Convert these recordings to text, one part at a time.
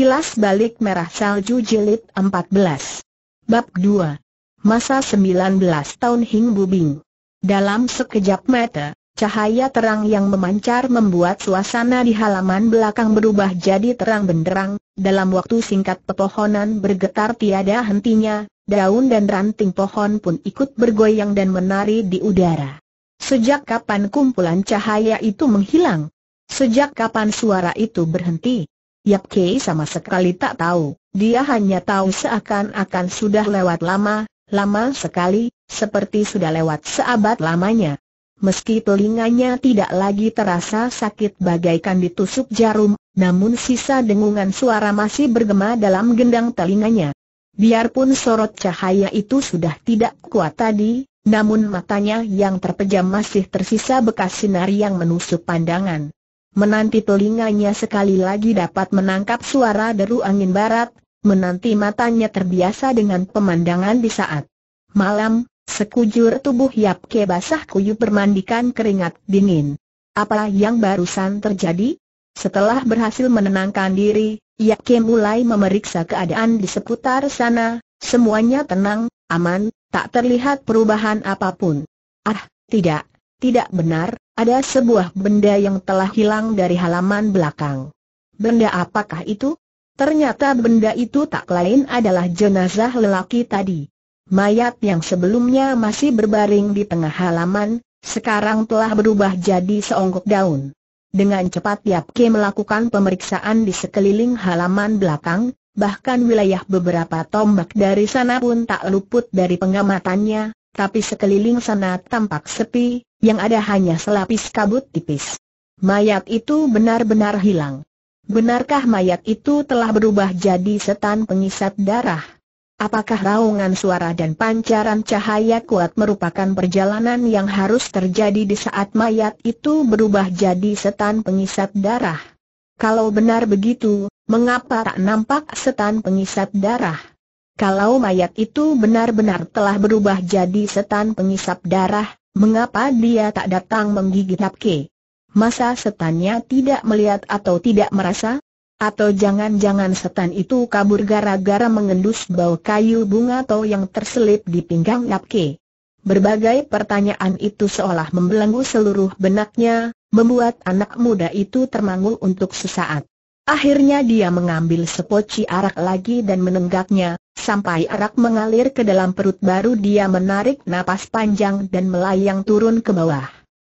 Kilas Balik Merah Salju Jilid 14 Bab 2 Masa 19 tahun Hing Bubing Dalam sekejap mata, cahaya terang yang memancar membuat suasana di halaman belakang berubah jadi terang benderang Dalam waktu singkat pepohonan bergetar tiada hentinya, daun dan ranting pohon pun ikut bergoyang dan menari di udara Sejak kapan kumpulan cahaya itu menghilang? Sejak kapan suara itu berhenti? Yap Kei sama sekali tak tahu, dia hanya tahu seakan-akan sudah lewat lama, lama sekali, seperti sudah lewat seabad lamanya. Meski telinganya tidak lagi terasa sakit bagaikan ditusuk jarum, namun sisa dengungan suara masih bergema dalam gendang telinganya. Biarpun sorot cahaya itu sudah tidak kuat tadi, namun matanya yang terpejam masih tersisa bekas sinar yang menusuk pandangan menanti telinganya sekali lagi dapat menangkap suara deru angin barat, menanti matanya terbiasa dengan pemandangan di saat malam, sekujur tubuh Yap Ke basah kuyup bermandikan keringat dingin. Apa yang barusan terjadi? Setelah berhasil menenangkan diri, Yap Ke mulai memeriksa keadaan di seputar sana, semuanya tenang, aman, tak terlihat perubahan apapun. Ah, tidak, tidak benar, ada sebuah benda yang telah hilang dari halaman belakang. Benda apakah itu? Ternyata benda itu tak lain adalah jenazah lelaki tadi. Mayat yang sebelumnya masih berbaring di tengah halaman, sekarang telah berubah jadi seonggok daun. Dengan cepat Yap Ke melakukan pemeriksaan di sekeliling halaman belakang, bahkan wilayah beberapa tombak dari sana pun tak luput dari pengamatannya, tapi sekeliling sana tampak sepi, yang ada hanya selapis kabut tipis. Mayat itu benar-benar hilang. Benarkah mayat itu telah berubah jadi setan pengisap darah? Apakah raungan suara dan pancaran cahaya kuat merupakan perjalanan yang harus terjadi di saat mayat itu berubah jadi setan pengisap darah? Kalau benar begitu, mengapa tak nampak setan pengisap darah? Kalau mayat itu benar-benar telah berubah jadi setan pengisap darah, Mengapa dia tak datang menggigit Apke? Masa setannya tidak melihat atau tidak merasa? Atau jangan-jangan setan itu kabur gara-gara mengendus bau kayu bunga atau yang terselip di pinggang Apke? Berbagai pertanyaan itu seolah membelenggu seluruh benaknya, membuat anak muda itu termangu untuk sesaat. Akhirnya dia mengambil sepoci arak lagi dan menenggaknya, sampai arak mengalir ke dalam perut baru dia menarik napas panjang dan melayang turun ke bawah.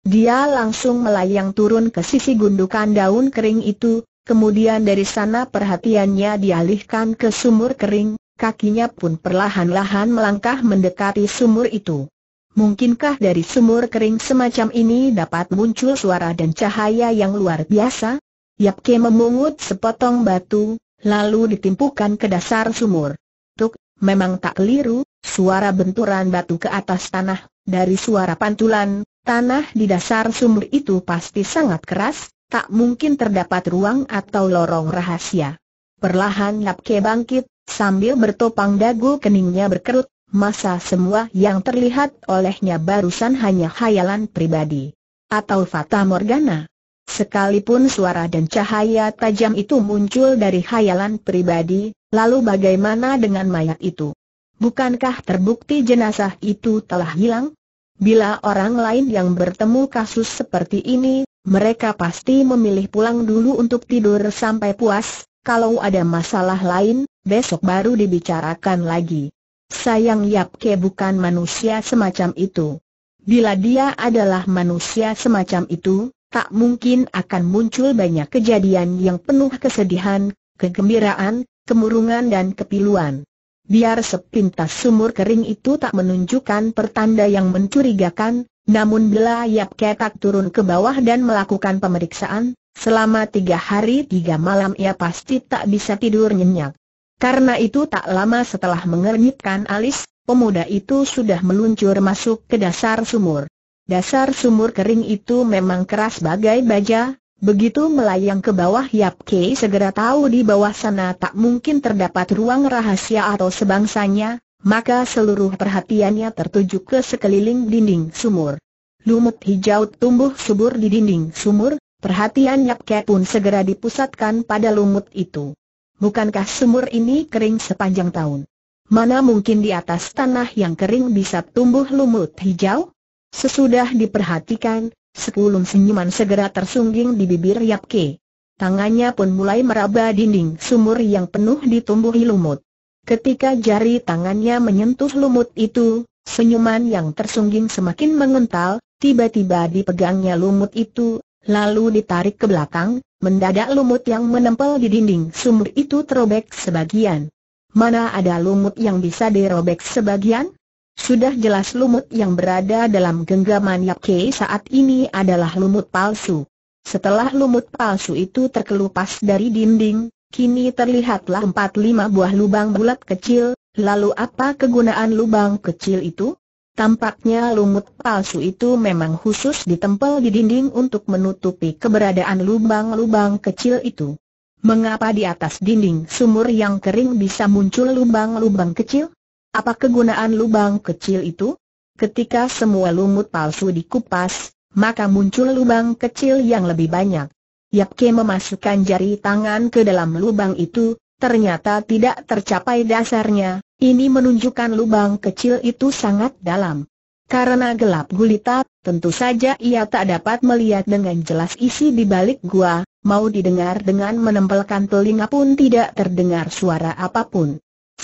Dia langsung melayang turun ke sisi gundukan daun kering itu, kemudian dari sana perhatiannya dialihkan ke sumur kering, kakinya pun perlahan-lahan melangkah mendekati sumur itu. Mungkinkah dari sumur kering semacam ini dapat muncul suara dan cahaya yang luar biasa? Yap Ke memungut sepotong batu, lalu ditimpukan ke dasar sumur. Tuk, memang tak keliru, suara benturan batu ke atas tanah, dari suara pantulan, tanah di dasar sumur itu pasti sangat keras, tak mungkin terdapat ruang atau lorong rahasia. Perlahan Yap Ke bangkit, sambil bertopang dagu keningnya berkerut, masa semua yang terlihat olehnya barusan hanya khayalan pribadi. Atau Fata Morgana. Sekalipun suara dan cahaya tajam itu muncul dari khayalan pribadi, lalu bagaimana dengan mayat itu? Bukankah terbukti jenazah itu telah hilang? Bila orang lain yang bertemu kasus seperti ini, mereka pasti memilih pulang dulu untuk tidur sampai puas, kalau ada masalah lain, besok baru dibicarakan lagi. Sayang Yapke bukan manusia semacam itu. Bila dia adalah manusia semacam itu, tak mungkin akan muncul banyak kejadian yang penuh kesedihan, kegembiraan, kemurungan dan kepiluan. Biar sepintas sumur kering itu tak menunjukkan pertanda yang mencurigakan, namun bila Yap Ketak turun ke bawah dan melakukan pemeriksaan, selama tiga hari tiga malam ia pasti tak bisa tidur nyenyak. Karena itu tak lama setelah mengernyitkan alis, pemuda itu sudah meluncur masuk ke dasar sumur. Dasar sumur kering itu memang keras bagai baja, begitu melayang ke bawah Yap Kei segera tahu di bawah sana tak mungkin terdapat ruang rahasia atau sebangsanya, maka seluruh perhatiannya tertuju ke sekeliling dinding sumur. Lumut hijau tumbuh subur di dinding sumur, perhatian Yap Kei pun segera dipusatkan pada lumut itu. Bukankah sumur ini kering sepanjang tahun? Mana mungkin di atas tanah yang kering bisa tumbuh lumut hijau? Sesudah diperhatikan, sekulum senyuman segera tersungging di bibir Yap Ke. Tangannya pun mulai meraba dinding sumur yang penuh ditumbuhi lumut. Ketika jari tangannya menyentuh lumut itu, senyuman yang tersungging semakin mengental, tiba-tiba dipegangnya lumut itu, lalu ditarik ke belakang, mendadak lumut yang menempel di dinding sumur itu terobek sebagian. Mana ada lumut yang bisa dirobek sebagian? Sudah jelas lumut yang berada dalam genggaman Yap saat ini adalah lumut palsu. Setelah lumut palsu itu terkelupas dari dinding, kini terlihatlah empat lima buah lubang bulat kecil, lalu apa kegunaan lubang kecil itu? Tampaknya lumut palsu itu memang khusus ditempel di dinding untuk menutupi keberadaan lubang-lubang kecil itu. Mengapa di atas dinding sumur yang kering bisa muncul lubang-lubang kecil? Apa kegunaan lubang kecil itu? Ketika semua lumut palsu dikupas, maka muncul lubang kecil yang lebih banyak. Yapke memasukkan jari tangan ke dalam lubang itu, ternyata tidak tercapai dasarnya, ini menunjukkan lubang kecil itu sangat dalam. Karena gelap gulita, tentu saja ia tak dapat melihat dengan jelas isi di balik gua, mau didengar dengan menempelkan telinga pun tidak terdengar suara apapun.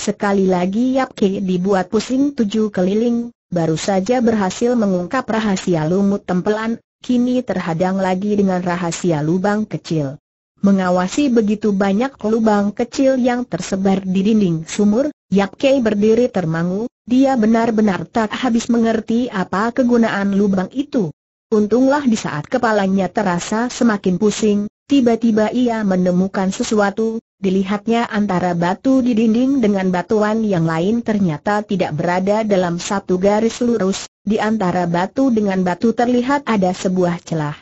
Sekali lagi Yap Ki dibuat pusing tujuh keliling, baru saja berhasil mengungkap rahasia lumut tempelan, kini terhadang lagi dengan rahasia lubang kecil. Mengawasi begitu banyak lubang kecil yang tersebar di dinding sumur, Yap Kei berdiri termangu, dia benar-benar tak habis mengerti apa kegunaan lubang itu. Untunglah di saat kepalanya terasa semakin pusing, tiba-tiba ia menemukan sesuatu, Dilihatnya antara batu di dinding dengan batuan yang lain ternyata tidak berada dalam satu garis lurus, di antara batu dengan batu terlihat ada sebuah celah.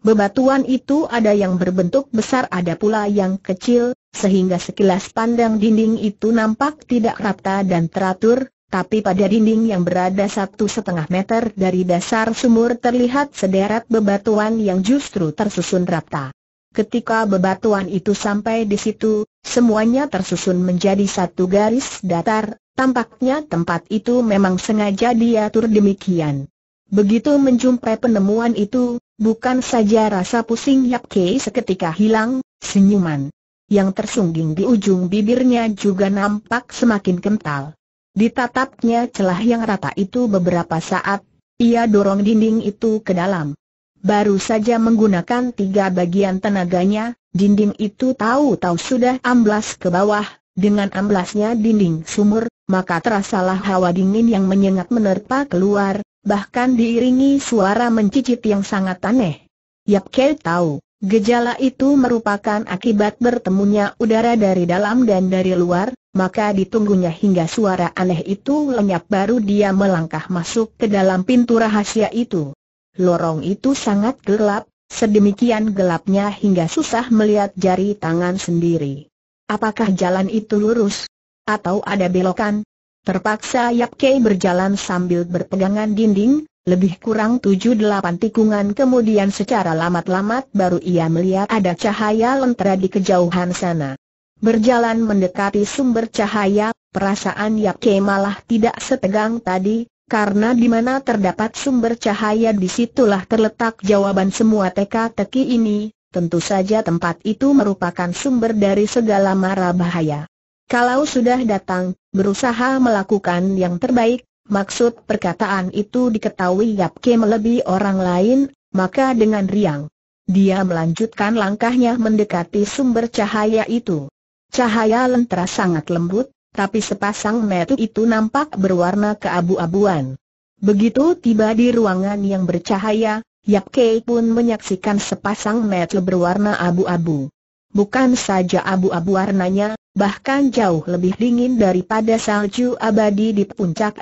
Bebatuan itu ada yang berbentuk besar ada pula yang kecil, sehingga sekilas pandang dinding itu nampak tidak rata dan teratur, tapi pada dinding yang berada satu setengah meter dari dasar sumur terlihat sederet bebatuan yang justru tersusun rata. Ketika bebatuan itu sampai di situ, semuanya tersusun menjadi satu garis datar, tampaknya tempat itu memang sengaja diatur demikian. Begitu menjumpai penemuan itu, bukan saja rasa pusing Yap Kei seketika hilang, senyuman yang tersungging di ujung bibirnya juga nampak semakin kental. Ditatapnya celah yang rata itu beberapa saat, ia dorong dinding itu ke dalam. Baru saja menggunakan tiga bagian tenaganya, dinding itu tahu-tahu sudah amblas ke bawah, dengan amblasnya dinding sumur, maka terasalah hawa dingin yang menyengat menerpa keluar, bahkan diiringi suara mencicit yang sangat aneh. Yap Kei tahu, Gejala itu merupakan akibat bertemunya udara dari dalam dan dari luar, maka ditunggunya hingga suara aneh itu lenyap baru dia melangkah masuk ke dalam pintu rahasia itu. Lorong itu sangat gelap, sedemikian gelapnya hingga susah melihat jari tangan sendiri. Apakah jalan itu lurus? Atau ada belokan? Terpaksa Yap Kei berjalan sambil berpegangan dinding, lebih kurang tujuh delapan tikungan kemudian secara lamat-lamat baru ia melihat ada cahaya lentera di kejauhan sana. Berjalan mendekati sumber cahaya, perasaan Yap Kei malah tidak setegang tadi, karena di mana terdapat sumber cahaya disitulah terletak jawaban semua teka-teki ini, tentu saja tempat itu merupakan sumber dari segala mara bahaya. Kalau sudah datang, berusaha melakukan yang terbaik, maksud perkataan itu diketahui Yap Ke melebihi orang lain, maka dengan riang. Dia melanjutkan langkahnya mendekati sumber cahaya itu. Cahaya lentera sangat lembut, tapi sepasang metu itu nampak berwarna keabu-abuan. Begitu tiba di ruangan yang bercahaya, Yap Kei pun menyaksikan sepasang metu berwarna abu-abu. Bukan saja abu-abu warnanya, bahkan jauh lebih dingin daripada salju abadi di puncak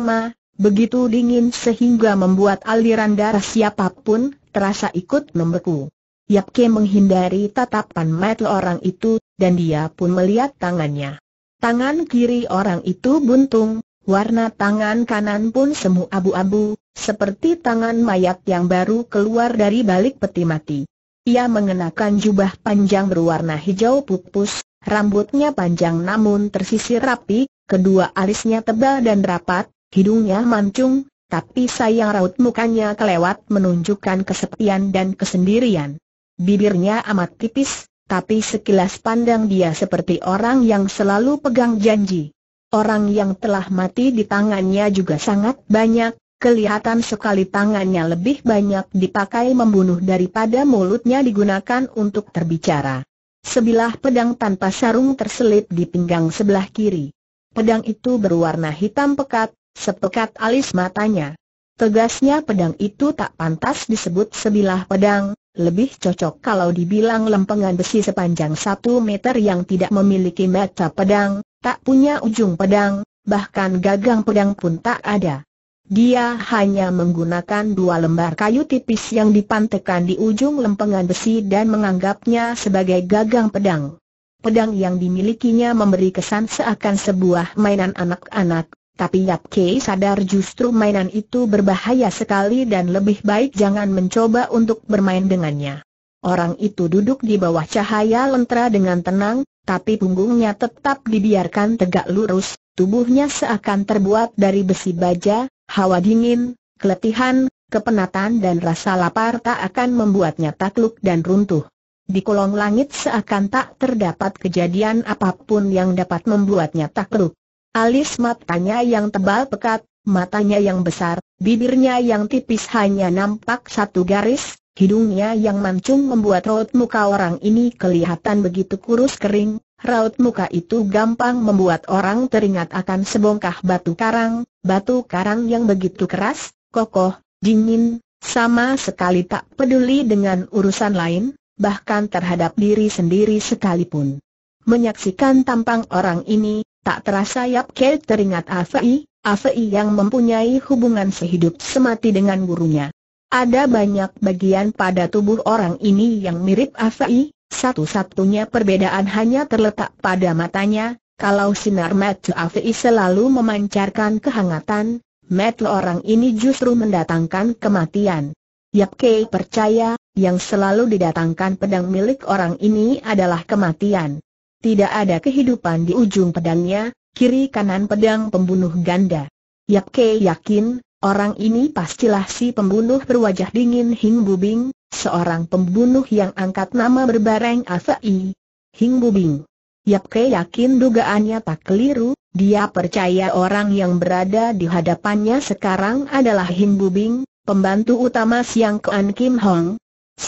Ma, begitu dingin sehingga membuat aliran darah siapapun terasa ikut membeku. Yap Yapke menghindari tatapan metu orang itu, dan dia pun melihat tangannya. Tangan kiri orang itu buntung, warna tangan kanan pun semu abu-abu, seperti tangan mayat yang baru keluar dari balik peti mati. Ia mengenakan jubah panjang berwarna hijau pupus, rambutnya panjang namun tersisir rapi, kedua alisnya tebal dan rapat, hidungnya mancung, tapi sayang raut mukanya kelewat menunjukkan kesepian dan kesendirian. Bibirnya amat tipis, tapi sekilas pandang dia seperti orang yang selalu pegang janji. Orang yang telah mati di tangannya juga sangat banyak, kelihatan sekali tangannya lebih banyak dipakai membunuh daripada mulutnya digunakan untuk terbicara. Sebilah pedang tanpa sarung terselip di pinggang sebelah kiri. Pedang itu berwarna hitam pekat, sepekat alis matanya. Tegasnya pedang itu tak pantas disebut sebilah pedang, lebih cocok kalau dibilang lempengan besi sepanjang satu meter yang tidak memiliki mata pedang, tak punya ujung pedang, bahkan gagang pedang pun tak ada. Dia hanya menggunakan dua lembar kayu tipis yang dipantekan di ujung lempengan besi dan menganggapnya sebagai gagang pedang. Pedang yang dimilikinya memberi kesan seakan sebuah mainan anak-anak, tapi Yap Kei sadar justru mainan itu berbahaya sekali dan lebih baik jangan mencoba untuk bermain dengannya. Orang itu duduk di bawah cahaya lentera dengan tenang, tapi punggungnya tetap dibiarkan tegak lurus, tubuhnya seakan terbuat dari besi baja, hawa dingin, keletihan, kepenatan dan rasa lapar tak akan membuatnya takluk dan runtuh. Di kolong langit seakan tak terdapat kejadian apapun yang dapat membuatnya takluk. Alis matanya yang tebal pekat, matanya yang besar, bibirnya yang tipis hanya nampak satu garis, hidungnya yang mancung membuat raut muka orang ini kelihatan begitu kurus kering, raut muka itu gampang membuat orang teringat akan sebongkah batu karang, batu karang yang begitu keras, kokoh, dingin, sama sekali tak peduli dengan urusan lain, bahkan terhadap diri sendiri sekalipun. Menyaksikan tampang orang ini, Tak terasa Yap Kei teringat Afei, Afei yang mempunyai hubungan sehidup semati dengan gurunya. Ada banyak bagian pada tubuh orang ini yang mirip Afei, satu-satunya perbedaan hanya terletak pada matanya, kalau sinar mata Afei selalu memancarkan kehangatan, mata orang ini justru mendatangkan kematian. Yap Kei percaya, yang selalu didatangkan pedang milik orang ini adalah kematian. Tidak ada kehidupan di ujung pedangnya, kiri kanan pedang pembunuh ganda. Yap Ke yakin, orang ini pastilah si pembunuh berwajah dingin Hing Bubing, seorang pembunuh yang angkat nama berbareng Afai. Hing Bubing. Yap Ke yakin dugaannya tak keliru, dia percaya orang yang berada di hadapannya sekarang adalah Hing Bubing, pembantu utama Siang Kuan Kim Hong,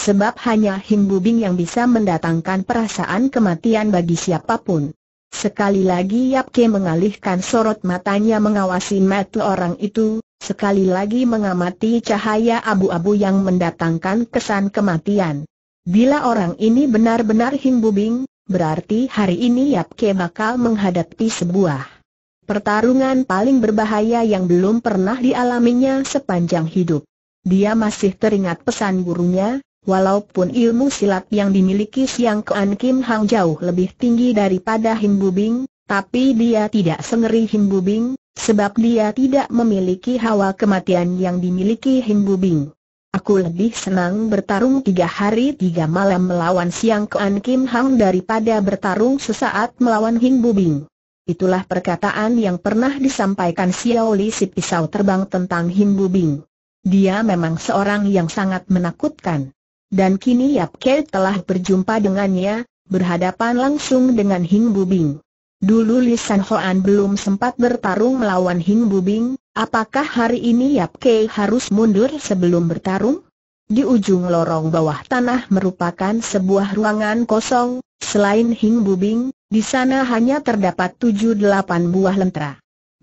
Sebab hanya himbubing yang bisa mendatangkan perasaan kematian bagi siapapun. Sekali lagi Yap Ke mengalihkan sorot matanya mengawasi mata orang itu, sekali lagi mengamati cahaya abu-abu yang mendatangkan kesan kematian. Bila orang ini benar-benar himbubing, berarti hari ini Yap Ke bakal menghadapi sebuah pertarungan paling berbahaya yang belum pernah dialaminya sepanjang hidup. Dia masih teringat pesan gurunya, Walaupun ilmu silat yang dimiliki Siang Kean Kim Hang jauh lebih tinggi daripada Him Bubing, tapi dia tidak sengeri Him Bubing, sebab dia tidak memiliki hawa kematian yang dimiliki Him Bubing. Aku lebih senang bertarung tiga hari tiga malam melawan Siang Kean Kim Hang daripada bertarung sesaat melawan Him Bubing. Itulah perkataan yang pernah disampaikan Xiao Li si pisau terbang tentang Him Bubing. Dia memang seorang yang sangat menakutkan dan kini Yap Ke telah berjumpa dengannya, berhadapan langsung dengan Hing Bubing. Dulu San Hoan belum sempat bertarung melawan Hing Bubing, apakah hari ini Yap Ke harus mundur sebelum bertarung? Di ujung lorong bawah tanah merupakan sebuah ruangan kosong, selain Hing Bubing, di sana hanya terdapat 7-8 buah lentera.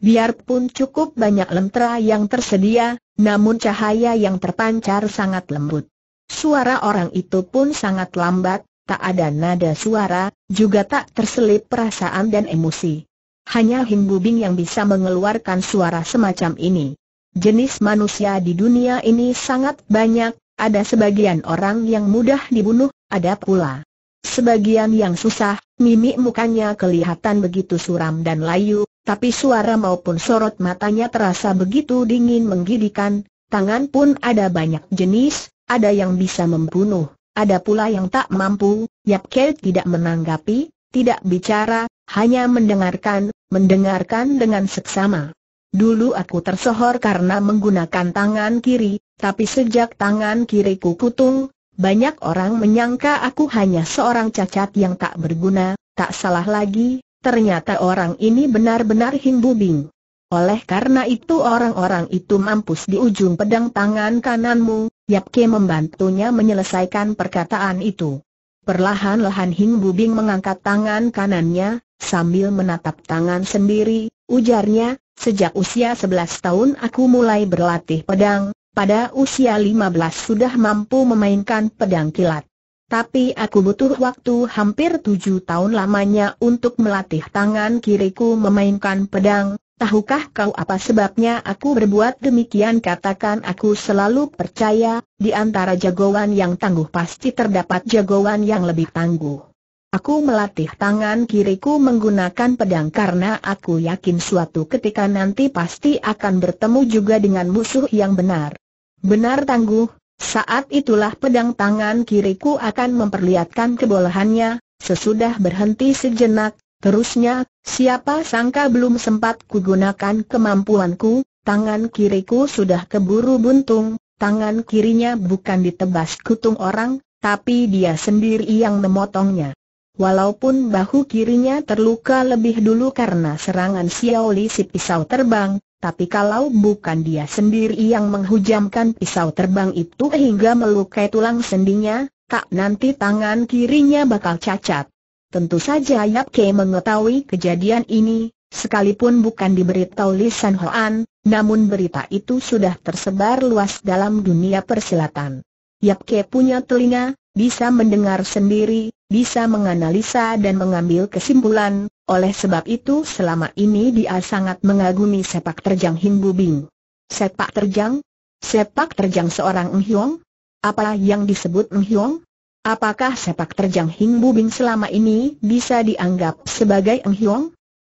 Biarpun cukup banyak lentera yang tersedia, namun cahaya yang terpancar sangat lembut. Suara orang itu pun sangat lambat, tak ada nada suara, juga tak terselip perasaan dan emosi. Hanya Bing yang bisa mengeluarkan suara semacam ini. Jenis manusia di dunia ini sangat banyak, ada sebagian orang yang mudah dibunuh, ada pula Sebagian yang susah, mimik mukanya kelihatan begitu suram dan layu, tapi suara maupun sorot matanya terasa begitu dingin menggidikan, tangan pun ada banyak jenis, ada yang bisa membunuh, ada pula yang tak mampu, Yap Kei tidak menanggapi, tidak bicara, hanya mendengarkan, mendengarkan dengan seksama. Dulu aku tersohor karena menggunakan tangan kiri, tapi sejak tangan kiriku kutung, banyak orang menyangka aku hanya seorang cacat yang tak berguna, tak salah lagi, ternyata orang ini benar-benar himbubing. Oleh karena itu orang-orang itu mampus di ujung pedang tangan kananmu, Yap Ke membantunya menyelesaikan perkataan itu. Perlahan-lahan Hing Bubing mengangkat tangan kanannya, sambil menatap tangan sendiri, ujarnya, sejak usia 11 tahun aku mulai berlatih pedang, pada usia 15 sudah mampu memainkan pedang kilat. Tapi aku butuh waktu hampir tujuh tahun lamanya untuk melatih tangan kiriku memainkan pedang, Tahukah kau apa sebabnya aku berbuat demikian katakan aku selalu percaya, di antara jagoan yang tangguh pasti terdapat jagoan yang lebih tangguh. Aku melatih tangan kiriku menggunakan pedang karena aku yakin suatu ketika nanti pasti akan bertemu juga dengan musuh yang benar. Benar tangguh, saat itulah pedang tangan kiriku akan memperlihatkan kebolehannya, sesudah berhenti sejenak, Terusnya, siapa sangka belum sempat kugunakan kemampuanku, tangan kiriku sudah keburu buntung, tangan kirinya bukan ditebas kutung orang, tapi dia sendiri yang memotongnya. Walaupun bahu kirinya terluka lebih dulu karena serangan Xiaoli si pisau terbang, tapi kalau bukan dia sendiri yang menghujamkan pisau terbang itu hingga melukai tulang sendinya, tak nanti tangan kirinya bakal cacat. Tentu saja Yap Kei mengetahui kejadian ini, sekalipun bukan diberitahu Li San Hoan, namun berita itu sudah tersebar luas dalam dunia persilatan. Yap Kei punya telinga, bisa mendengar sendiri, bisa menganalisa dan mengambil kesimpulan, oleh sebab itu selama ini dia sangat mengagumi sepak terjang Hin Bubing. Sepak terjang? Sepak terjang seorang Ng Hiong? Apa yang disebut Ng Hiong? Apakah sepak terjang Hing selama ini bisa dianggap sebagai Eng Hiong?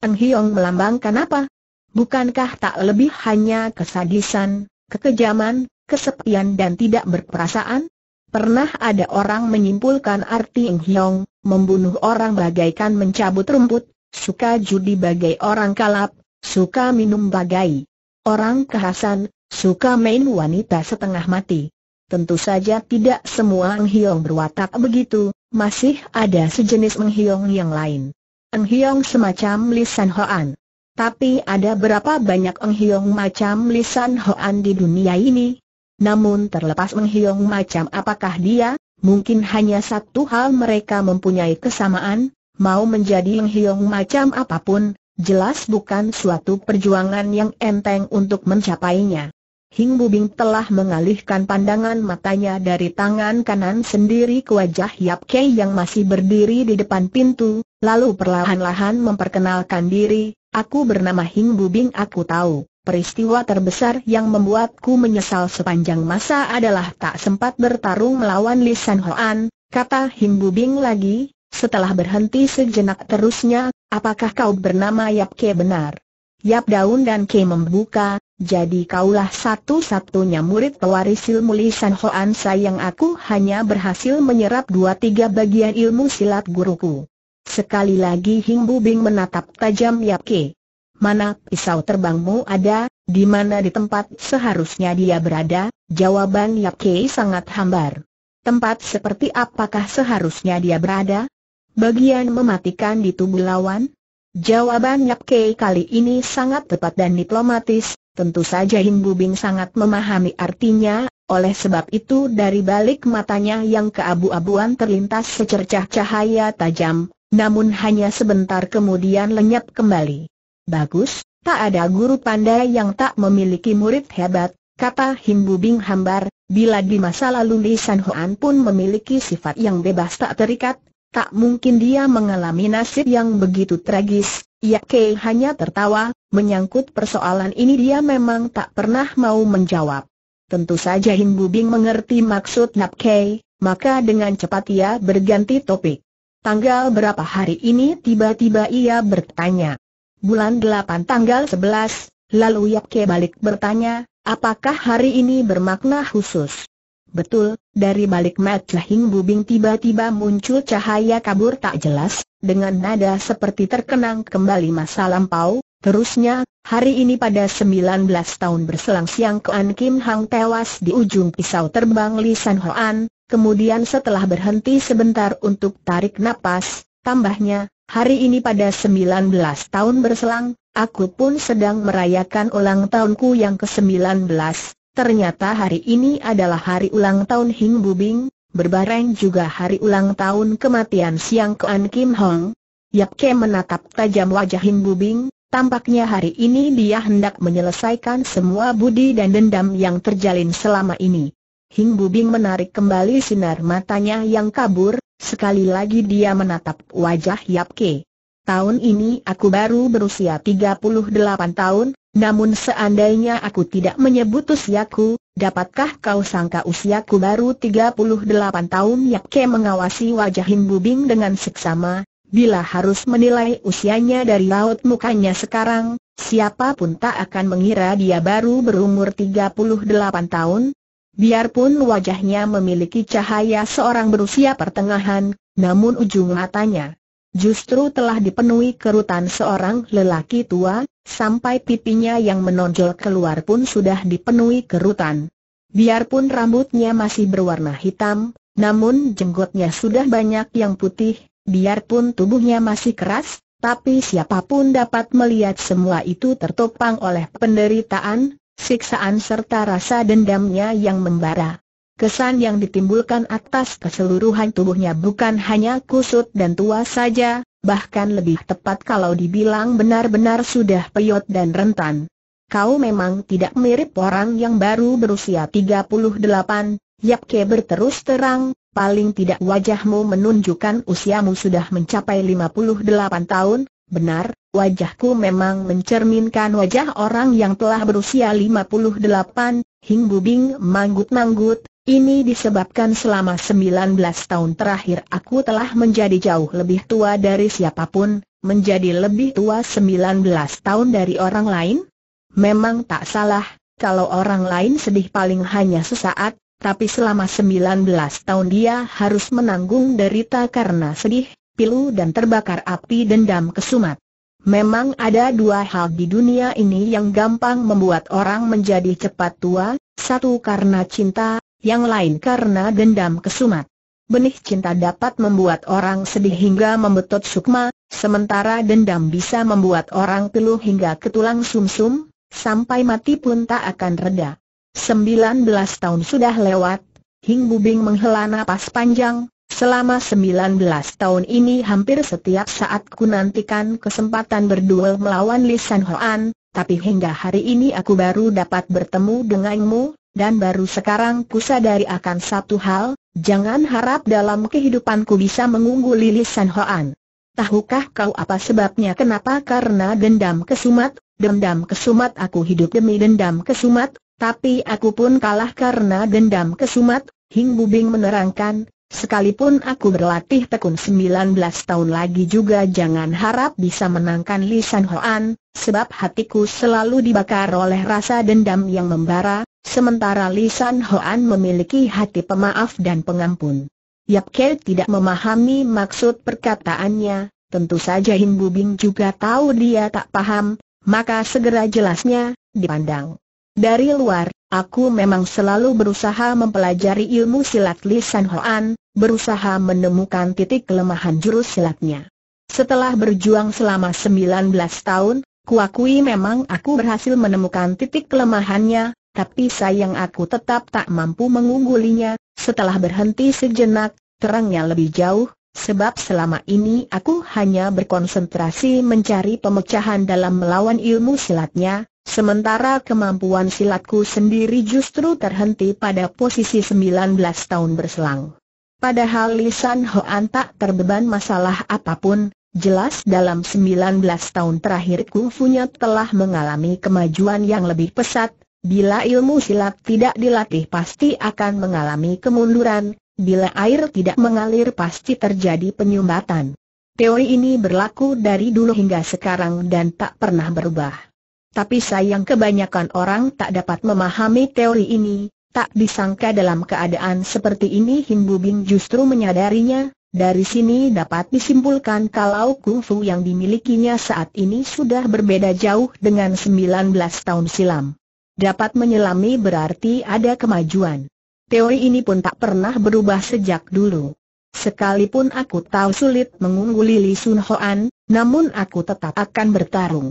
Eng Hiong melambangkan apa? Bukankah tak lebih hanya kesadisan, kekejaman, kesepian dan tidak berperasaan? Pernah ada orang menyimpulkan arti Eng Hiong, membunuh orang bagaikan mencabut rumput, suka judi bagai orang kalap, suka minum bagai orang kehasan, suka main wanita setengah mati. Tentu saja tidak semua Eng berwatak begitu, masih ada sejenis Eng yang lain. Eng semacam lisan Hoan. Tapi ada berapa banyak Eng macam lisan Hoan di dunia ini? Namun terlepas Eng macam apakah dia, mungkin hanya satu hal mereka mempunyai kesamaan, mau menjadi Eng macam apapun, jelas bukan suatu perjuangan yang enteng untuk mencapainya. Hing Bubing telah mengalihkan pandangan matanya dari tangan kanan sendiri ke wajah Yap Kei yang masih berdiri di depan pintu, lalu perlahan-lahan memperkenalkan diri, aku bernama Hing Bubing aku tahu, peristiwa terbesar yang membuatku menyesal sepanjang masa adalah tak sempat bertarung melawan Lisan Hoan, kata Hing Bubing lagi, setelah berhenti sejenak terusnya, apakah kau bernama Yap Kei benar? Yap Daun dan Kei membuka, jadi kaulah satu-satunya murid pewaris ilmu lisan Hoan Sai aku hanya berhasil menyerap dua tiga bagian ilmu silat guruku. Sekali lagi Hing Bing menatap tajam Yap Ke. Mana pisau terbangmu ada, di mana di tempat seharusnya dia berada, jawaban Yap Ke sangat hambar. Tempat seperti apakah seharusnya dia berada? Bagian mematikan di tubuh lawan? Jawaban Yap Ke kali ini sangat tepat dan diplomatis, Tentu saja Himbu Bing sangat memahami artinya, oleh sebab itu dari balik matanya yang keabu-abuan terlintas secercah cahaya tajam, namun hanya sebentar kemudian lenyap kembali. Bagus, tak ada guru pandai yang tak memiliki murid hebat, kata Himbu Bing hambar, bila di masa lalu Li San Hoan pun memiliki sifat yang bebas tak terikat, tak mungkin dia mengalami nasib yang begitu tragis, ia Kei hanya tertawa, menyangkut persoalan ini dia memang tak pernah mau menjawab. Tentu saja Hin Bubing mengerti maksud Nap Kei, maka dengan cepat ia berganti topik. Tanggal berapa hari ini tiba-tiba ia bertanya. Bulan 8 tanggal 11, lalu Yap Kei balik bertanya, apakah hari ini bermakna khusus? Betul, dari balik mata Hing Bubing tiba-tiba muncul cahaya kabur tak jelas, dengan nada seperti terkenang kembali masa lampau, terusnya, hari ini pada 19 tahun berselang siang Kuan Kim Hang tewas di ujung pisau terbang Li San Hoan, kemudian setelah berhenti sebentar untuk tarik napas, tambahnya, hari ini pada 19 tahun berselang, aku pun sedang merayakan ulang tahunku yang ke-19, Ternyata hari ini adalah hari ulang tahun Hing Bubing, berbareng juga hari ulang tahun kematian Siang Kuan Kim Hong. Yap Ke menatap tajam wajah Hing Bubing, tampaknya hari ini dia hendak menyelesaikan semua budi dan dendam yang terjalin selama ini. Hing Bubing menarik kembali sinar matanya yang kabur, sekali lagi dia menatap wajah Yap Ke. Tahun ini aku baru berusia 38 tahun, namun seandainya aku tidak menyebut usiaku, dapatkah kau sangka usiaku baru 38 tahun Yakke mengawasi wajah Himbu Bing dengan seksama, bila harus menilai usianya dari laut mukanya sekarang, siapapun tak akan mengira dia baru berumur 38 tahun. Biarpun wajahnya memiliki cahaya seorang berusia pertengahan, namun ujung matanya justru telah dipenuhi kerutan seorang lelaki tua, sampai pipinya yang menonjol keluar pun sudah dipenuhi kerutan. Biarpun rambutnya masih berwarna hitam, namun jenggotnya sudah banyak yang putih, biarpun tubuhnya masih keras, tapi siapapun dapat melihat semua itu tertopang oleh penderitaan, siksaan serta rasa dendamnya yang membara. Kesan yang ditimbulkan atas keseluruhan tubuhnya bukan hanya kusut dan tua saja, bahkan lebih tepat kalau dibilang benar-benar sudah peyot dan rentan. Kau memang tidak mirip orang yang baru berusia 38, Ke berterus terang, paling tidak wajahmu menunjukkan usiamu sudah mencapai 58 tahun, benar, wajahku memang mencerminkan wajah orang yang telah berusia 58, Hing Bubing manggut-manggut, ini disebabkan selama 19 tahun terakhir aku telah menjadi jauh lebih tua dari siapapun, menjadi lebih tua 19 tahun dari orang lain? Memang tak salah, kalau orang lain sedih paling hanya sesaat, tapi selama 19 tahun dia harus menanggung derita karena sedih, pilu dan terbakar api dendam kesumat. Memang ada dua hal di dunia ini yang gampang membuat orang menjadi cepat tua, satu karena cinta, yang lain karena dendam kesumat. Benih cinta dapat membuat orang sedih hingga membetot sukma, sementara dendam bisa membuat orang pilu hingga ketulang sumsum, -sum, sampai mati pun tak akan reda. 19 tahun sudah lewat, Hing Bubing menghela napas panjang, selama 19 tahun ini hampir setiap saat ku nantikan kesempatan berduel melawan Lisan Hoan, tapi hingga hari ini aku baru dapat bertemu denganmu, dan baru sekarang ku sadari akan satu hal, jangan harap dalam kehidupanku bisa mengungguli Li Hoan. Tahukah kau apa sebabnya kenapa karena dendam kesumat, dendam kesumat aku hidup demi dendam kesumat, tapi aku pun kalah karena dendam kesumat, Hing Bubing menerangkan, Sekalipun aku berlatih tekun 19 tahun lagi juga jangan harap bisa menangkan Li Hoan, sebab hatiku selalu dibakar oleh rasa dendam yang membara, Sementara lisan Hoan memiliki hati pemaaf dan pengampun. Yap Ke tidak memahami maksud perkataannya, tentu saja Him Bubing juga tahu dia tak paham, maka segera jelasnya, dipandang. Dari luar, aku memang selalu berusaha mempelajari ilmu silat lisan Hoan, berusaha menemukan titik kelemahan jurus silatnya. Setelah berjuang selama 19 tahun, kuakui memang aku berhasil menemukan titik kelemahannya, tapi sayang aku tetap tak mampu mengunggulinya, setelah berhenti sejenak, terangnya lebih jauh, sebab selama ini aku hanya berkonsentrasi mencari pemecahan dalam melawan ilmu silatnya, sementara kemampuan silatku sendiri justru terhenti pada posisi 19 tahun berselang. Padahal Lisan Hoan tak terbeban masalah apapun, jelas dalam 19 tahun terakhir kungfunya telah mengalami kemajuan yang lebih pesat, Bila ilmu silat tidak dilatih pasti akan mengalami kemunduran, bila air tidak mengalir pasti terjadi penyumbatan. Teori ini berlaku dari dulu hingga sekarang dan tak pernah berubah. Tapi sayang kebanyakan orang tak dapat memahami teori ini, tak disangka dalam keadaan seperti ini Himbu Bing justru menyadarinya, dari sini dapat disimpulkan kalau kungfu yang dimilikinya saat ini sudah berbeda jauh dengan 19 tahun silam. Dapat menyelami berarti ada kemajuan. Teori ini pun tak pernah berubah sejak dulu. Sekalipun aku tahu sulit mengungguli Li Sun Hoan, namun aku tetap akan bertarung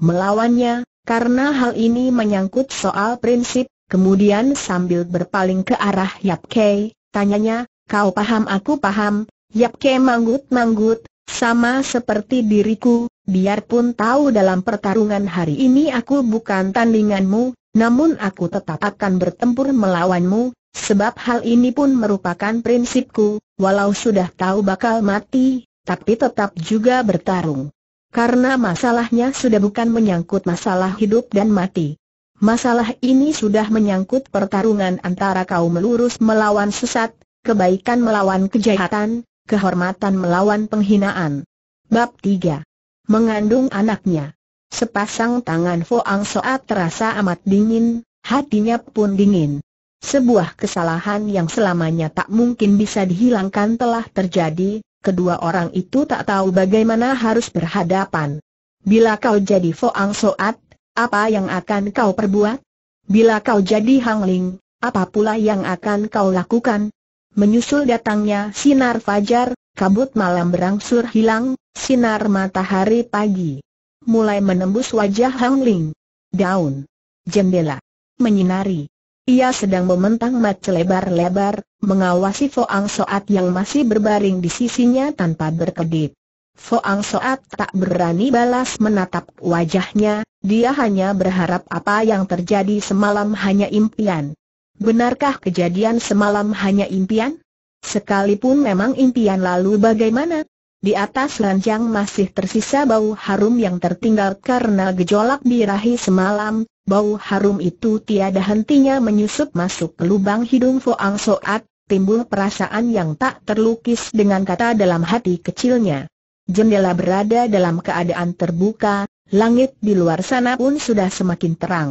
melawannya, karena hal ini menyangkut soal prinsip, kemudian sambil berpaling ke arah Yap Kei, tanyanya, kau paham aku paham, Yap Kei manggut-manggut, sama seperti diriku, biarpun tahu dalam pertarungan hari ini aku bukan tandinganmu, namun aku tetap akan bertempur melawanmu, sebab hal ini pun merupakan prinsipku, walau sudah tahu bakal mati, tapi tetap juga bertarung. Karena masalahnya sudah bukan menyangkut masalah hidup dan mati. Masalah ini sudah menyangkut pertarungan antara kaum lurus melawan sesat, kebaikan melawan kejahatan, kehormatan melawan penghinaan. Bab 3. Mengandung anaknya. Sepasang tangan Foang Soat terasa amat dingin, hatinya pun dingin. Sebuah kesalahan yang selamanya tak mungkin bisa dihilangkan telah terjadi, kedua orang itu tak tahu bagaimana harus berhadapan. Bila kau jadi Foang Soat, apa yang akan kau perbuat? Bila kau jadi Hang Ling, apa pula yang akan kau lakukan? Menyusul datangnya sinar fajar, kabut malam berangsur hilang, sinar matahari pagi mulai menembus wajah Hang Ling. Daun. Jendela. Menyinari. Ia sedang mementang mata lebar-lebar, mengawasi Foang Soat yang masih berbaring di sisinya tanpa berkedip. Foang Soat tak berani balas menatap wajahnya, dia hanya berharap apa yang terjadi semalam hanya impian. Benarkah kejadian semalam hanya impian? Sekalipun memang impian lalu bagaimana? Di atas ranjang masih tersisa bau harum yang tertinggal karena gejolak birahi semalam, bau harum itu tiada hentinya menyusup masuk ke lubang hidung Ang Soat, timbul perasaan yang tak terlukis dengan kata dalam hati kecilnya. Jendela berada dalam keadaan terbuka, langit di luar sana pun sudah semakin terang.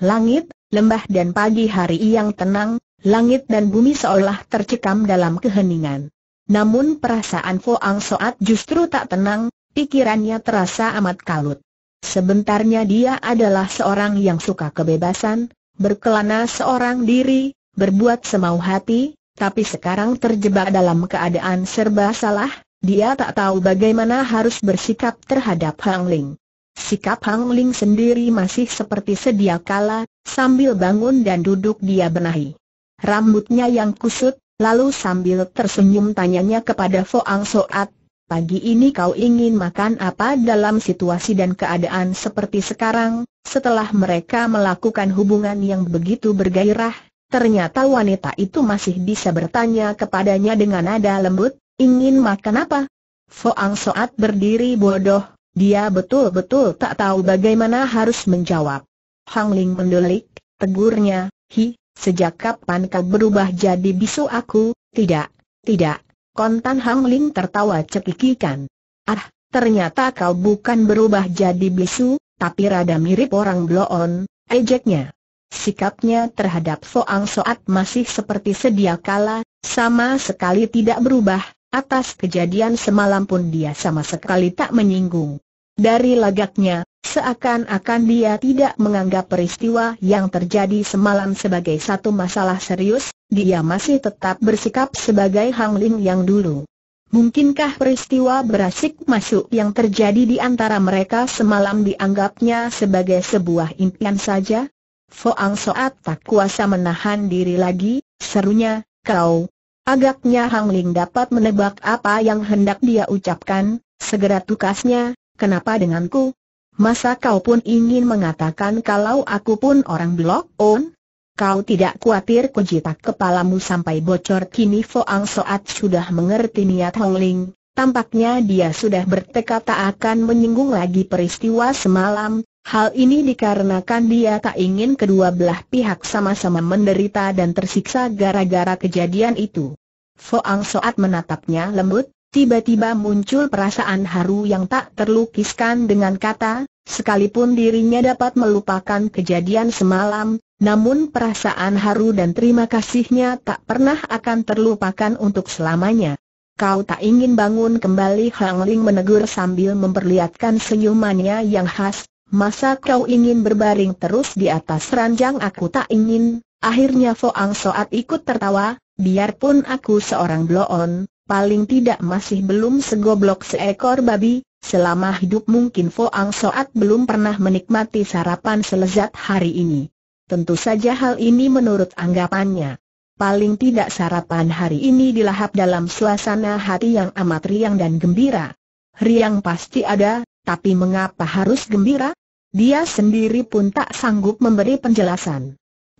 Langit, lembah dan pagi hari yang tenang, langit dan bumi seolah tercekam dalam keheningan. Namun perasaan Fuang Soat justru tak tenang, pikirannya terasa amat kalut. Sebentarnya dia adalah seorang yang suka kebebasan, berkelana seorang diri, berbuat semau hati, tapi sekarang terjebak dalam keadaan serba salah, dia tak tahu bagaimana harus bersikap terhadap Hang Ling. Sikap Hang Ling sendiri masih seperti sedia kala, sambil bangun dan duduk dia benahi. Rambutnya yang kusut, Lalu sambil tersenyum tanyanya kepada Foang Soat, pagi ini kau ingin makan apa dalam situasi dan keadaan seperti sekarang, setelah mereka melakukan hubungan yang begitu bergairah, ternyata wanita itu masih bisa bertanya kepadanya dengan nada lembut, ingin makan apa? Foang Soat berdiri bodoh, dia betul-betul tak tahu bagaimana harus menjawab. Hang Ling mendelik, tegurnya, hi, Sejak kapan kau berubah jadi bisu aku? Tidak, tidak. Kontan Hang Ling tertawa cekikikan. Ah, ternyata kau bukan berubah jadi bisu, tapi rada mirip orang bloon, ejeknya. Sikapnya terhadap Soang Soat masih seperti sedia kala, sama sekali tidak berubah, atas kejadian semalam pun dia sama sekali tak menyinggung. Dari lagaknya, seakan-akan dia tidak menganggap peristiwa yang terjadi semalam sebagai satu masalah serius, dia masih tetap bersikap sebagai Hang Ling yang dulu. Mungkinkah peristiwa berasik masuk yang terjadi di antara mereka semalam dianggapnya sebagai sebuah impian saja? Foang Soat tak kuasa menahan diri lagi, serunya, kau. Agaknya Hang Ling dapat menebak apa yang hendak dia ucapkan, segera tukasnya, Kenapa denganku? Masa kau pun ingin mengatakan kalau aku pun orang blok on? Kau tidak khawatir tak kepalamu sampai bocor kini Foang Soat sudah mengerti niat Hong Ling. Tampaknya dia sudah bertekad tak akan menyinggung lagi peristiwa semalam. Hal ini dikarenakan dia tak ingin kedua belah pihak sama-sama menderita dan tersiksa gara-gara kejadian itu. Foang Soat menatapnya lembut, tiba-tiba muncul perasaan haru yang tak terlukiskan dengan kata, sekalipun dirinya dapat melupakan kejadian semalam, namun perasaan haru dan terima kasihnya tak pernah akan terlupakan untuk selamanya. Kau tak ingin bangun kembali Hang Ling menegur sambil memperlihatkan senyumannya yang khas, masa kau ingin berbaring terus di atas ranjang aku tak ingin, akhirnya Fo Ang Soat ikut tertawa, biarpun aku seorang bloon, paling tidak masih belum segoblok seekor babi, selama hidup mungkin Foang Soat belum pernah menikmati sarapan selezat hari ini. Tentu saja hal ini menurut anggapannya. Paling tidak sarapan hari ini dilahap dalam suasana hati yang amat riang dan gembira. Riang pasti ada, tapi mengapa harus gembira? Dia sendiri pun tak sanggup memberi penjelasan.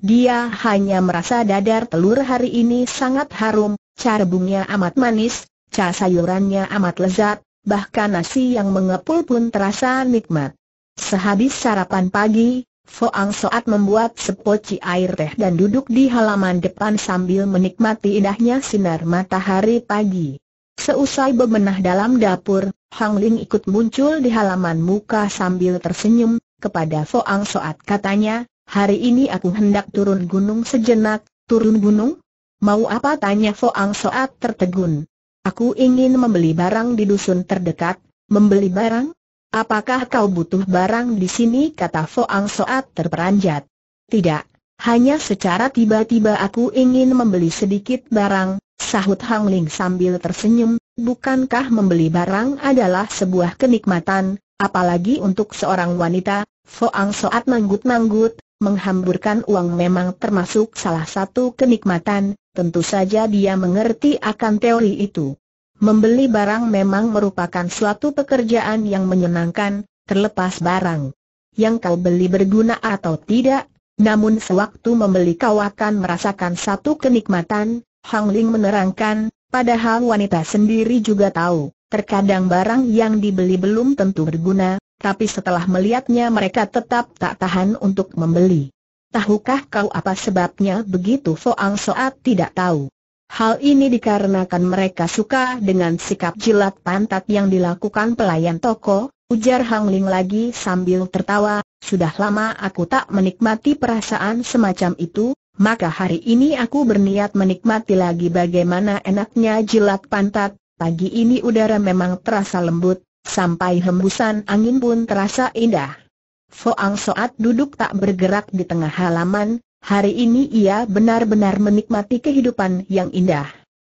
Dia hanya merasa dadar telur hari ini sangat harum, cara bunganya amat manis, cara sayurannya amat lezat, bahkan nasi yang mengepul pun terasa nikmat. Sehabis sarapan pagi, Foang Soat membuat sepoci air teh dan duduk di halaman depan sambil menikmati indahnya sinar matahari pagi. Seusai bebenah dalam dapur, Hang Ling ikut muncul di halaman muka sambil tersenyum, kepada Foang Soat katanya, Hari ini aku hendak turun gunung sejenak, turun gunung? Mau apa tanya Foang Soat tertegun. Aku ingin membeli barang di dusun terdekat, membeli barang? Apakah kau butuh barang di sini kata Foang Soat terperanjat. Tidak, hanya secara tiba-tiba aku ingin membeli sedikit barang, sahut Hang Ling sambil tersenyum, bukankah membeli barang adalah sebuah kenikmatan, apalagi untuk seorang wanita, Foang Soat manggut-manggut menghamburkan uang memang termasuk salah satu kenikmatan, tentu saja dia mengerti akan teori itu. Membeli barang memang merupakan suatu pekerjaan yang menyenangkan, terlepas barang yang kau beli berguna atau tidak, namun sewaktu membeli kau akan merasakan satu kenikmatan, Hang Ling menerangkan, padahal wanita sendiri juga tahu, terkadang barang yang dibeli belum tentu berguna, tapi setelah melihatnya mereka tetap tak tahan untuk membeli. Tahukah kau apa sebabnya begitu Foang Soat tidak tahu. Hal ini dikarenakan mereka suka dengan sikap jilat pantat yang dilakukan pelayan toko, ujar Hang Ling lagi sambil tertawa, sudah lama aku tak menikmati perasaan semacam itu, maka hari ini aku berniat menikmati lagi bagaimana enaknya jilat pantat, pagi ini udara memang terasa lembut, Sampai hembusan angin pun terasa indah. Foang Soat duduk tak bergerak di tengah halaman, hari ini ia benar-benar menikmati kehidupan yang indah.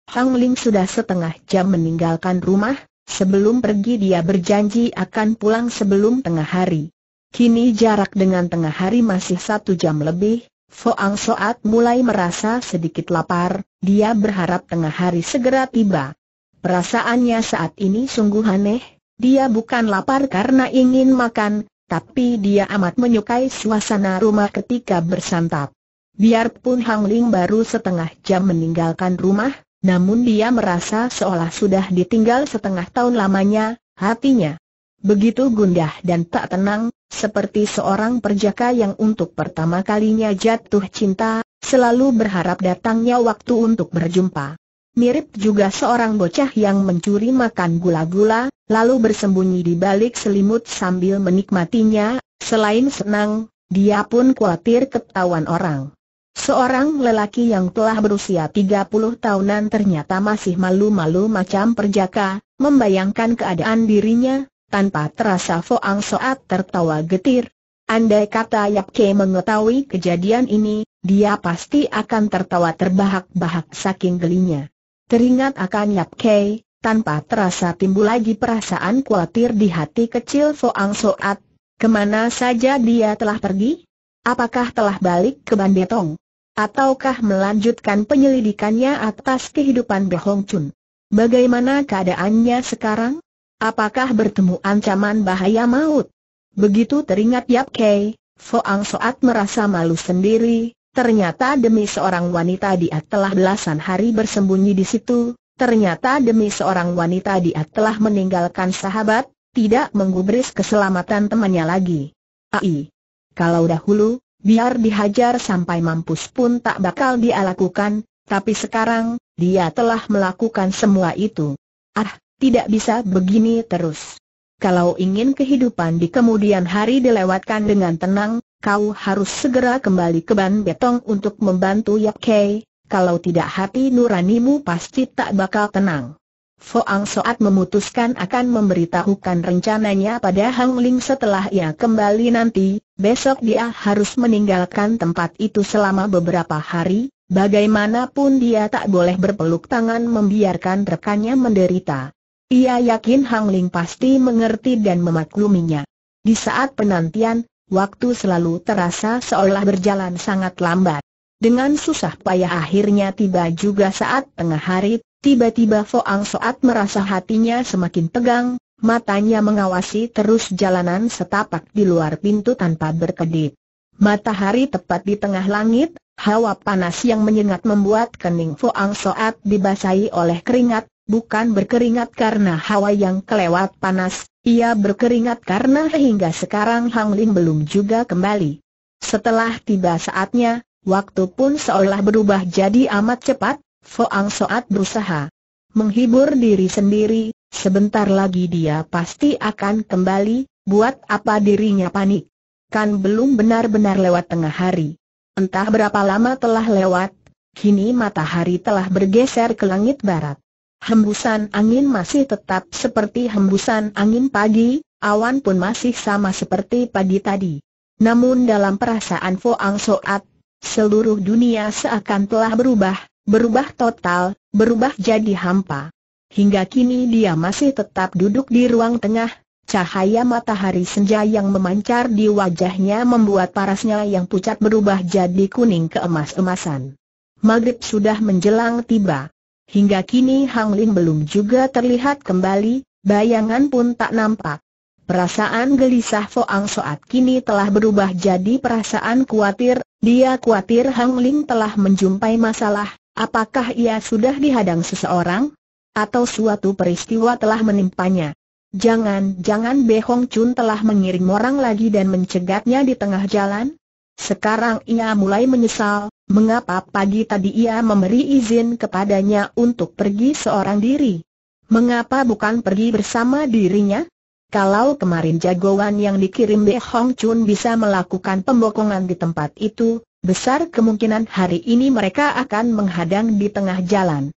Hang Ling sudah setengah jam meninggalkan rumah, sebelum pergi dia berjanji akan pulang sebelum tengah hari. Kini jarak dengan tengah hari masih satu jam lebih, Foang Soat mulai merasa sedikit lapar, dia berharap tengah hari segera tiba. Perasaannya saat ini sungguh aneh, dia bukan lapar karena ingin makan, tapi dia amat menyukai suasana rumah ketika bersantap. Biarpun Hang Ling baru setengah jam meninggalkan rumah, namun dia merasa seolah sudah ditinggal setengah tahun lamanya, hatinya begitu gundah dan tak tenang, seperti seorang perjaka yang untuk pertama kalinya jatuh cinta, selalu berharap datangnya waktu untuk berjumpa mirip juga seorang bocah yang mencuri makan gula-gula, lalu bersembunyi di balik selimut sambil menikmatinya, selain senang, dia pun khawatir ketahuan orang. Seorang lelaki yang telah berusia 30 tahunan ternyata masih malu-malu macam perjaka, membayangkan keadaan dirinya, tanpa terasa Foang Soat tertawa getir. Andai kata Yap Ke mengetahui kejadian ini, dia pasti akan tertawa terbahak-bahak saking gelinya. Teringat akan Yap Kei, tanpa terasa timbul lagi perasaan khawatir di hati kecil Soang Soat, kemana saja dia telah pergi? Apakah telah balik ke Bandetong? Ataukah melanjutkan penyelidikannya atas kehidupan Behong Chun? Bagaimana keadaannya sekarang? Apakah bertemu ancaman bahaya maut? Begitu teringat Yap Kei, Foang Soat merasa malu sendiri, Ternyata demi seorang wanita dia telah belasan hari bersembunyi di situ, ternyata demi seorang wanita dia telah meninggalkan sahabat, tidak menggubris keselamatan temannya lagi. Ai, kalau dahulu, biar dihajar sampai mampus pun tak bakal dia lakukan, tapi sekarang, dia telah melakukan semua itu. Ah, tidak bisa begini terus. Kalau ingin kehidupan di kemudian hari dilewatkan dengan tenang, kau harus segera kembali ke Ban Betong untuk membantu Yak Kei, kalau tidak hati nuranimu pasti tak bakal tenang. Foang Soat memutuskan akan memberitahukan rencananya pada Hang Ling setelah ia kembali nanti, besok dia harus meninggalkan tempat itu selama beberapa hari, bagaimanapun dia tak boleh berpeluk tangan membiarkan rekannya menderita. Ia yakin Hang Ling pasti mengerti dan memakluminya. Di saat penantian, Waktu selalu terasa seolah berjalan sangat lambat. Dengan susah payah akhirnya tiba juga saat tengah hari, tiba-tiba Foang Soat merasa hatinya semakin tegang, matanya mengawasi terus jalanan setapak di luar pintu tanpa berkedip. Matahari tepat di tengah langit, hawa panas yang menyengat membuat kening Foang Soat dibasahi oleh keringat, bukan berkeringat karena hawa yang kelewat panas, ia berkeringat karena hingga sekarang Hang Ling belum juga kembali. Setelah tiba saatnya, waktu pun seolah berubah jadi amat cepat, Foang Soat berusaha menghibur diri sendiri, sebentar lagi dia pasti akan kembali, buat apa dirinya panik? Kan belum benar-benar lewat tengah hari. Entah berapa lama telah lewat, kini matahari telah bergeser ke langit barat. Hembusan angin masih tetap seperti hembusan angin pagi, awan pun masih sama seperti pagi tadi. Namun dalam perasaan Fo Ang Soat, seluruh dunia seakan telah berubah, berubah total, berubah jadi hampa. Hingga kini dia masih tetap duduk di ruang tengah, Cahaya matahari senja yang memancar di wajahnya membuat parasnya yang pucat berubah jadi kuning keemas-emasan. Maghrib sudah menjelang tiba. Hingga kini Hang Ling belum juga terlihat kembali, bayangan pun tak nampak. Perasaan gelisah Foang Soat kini telah berubah jadi perasaan khawatir, dia khawatir Hang Ling telah menjumpai masalah, apakah ia sudah dihadang seseorang? Atau suatu peristiwa telah menimpanya? Jangan-jangan Be Hong Chun telah mengirim orang lagi dan mencegatnya di tengah jalan? Sekarang ia mulai menyesal, Mengapa pagi tadi ia memberi izin kepadanya untuk pergi seorang diri? Mengapa bukan pergi bersama dirinya? Kalau kemarin jagoan yang dikirim Be Hong Chun bisa melakukan pembokongan di tempat itu, besar kemungkinan hari ini mereka akan menghadang di tengah jalan.